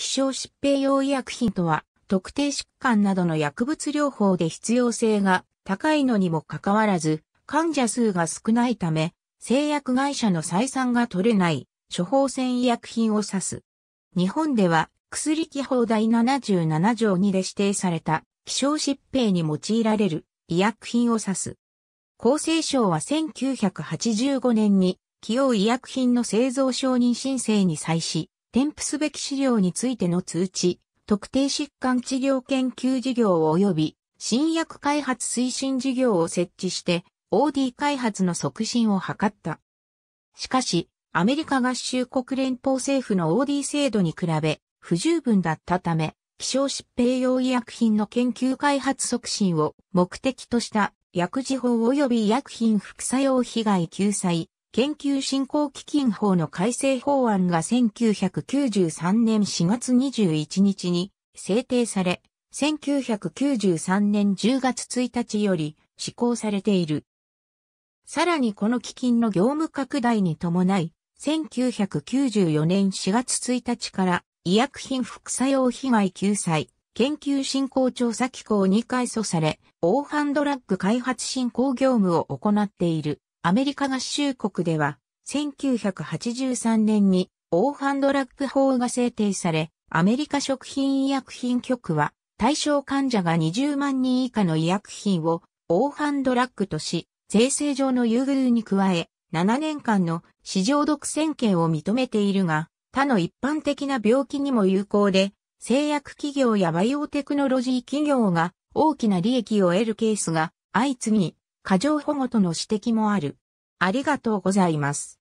希少疾病用医薬品とは、特定疾患などの薬物療法で必要性が高いのにもかかわらず、患者数が少ないため、製薬会社の採算が取れない処方箋医薬品を指す。日本では薬記法第77条2で指定された希少疾病に用いられる医薬品を指す。厚生省は1985年に既用医薬品の製造承認申請に際し、添付すべき資料についての通知、特定疾患治療研究事業及び新薬開発推進事業を設置して OD 開発の促進を図った。しかし、アメリカ合衆国連邦政府の OD 制度に比べ不十分だったため、希少疾病用医薬品の研究開発促進を目的とした薬事法及び医薬品副作用被害救済研究振興基金法の改正法案が1993年4月21日に制定され、1993年10月1日より施行されている。さらにこの基金の業務拡大に伴い、1994年4月1日から医薬品副作用被害救済、研究振興調査機構に改組され、オーハンドラッグ開発振興業務を行っている。アメリカ合衆国では、1983年にオーハンドラッグ法が制定され、アメリカ食品医薬品局は、対象患者が20万人以下の医薬品をオーハンドラッグとし、税制上の優遇に加え、7年間の市場独占権を認めているが、他の一般的な病気にも有効で、製薬企業やバイオテクノロジー企業が大きな利益を得るケースが相次ぎ、過剰保護との指摘もある。ありがとうございます。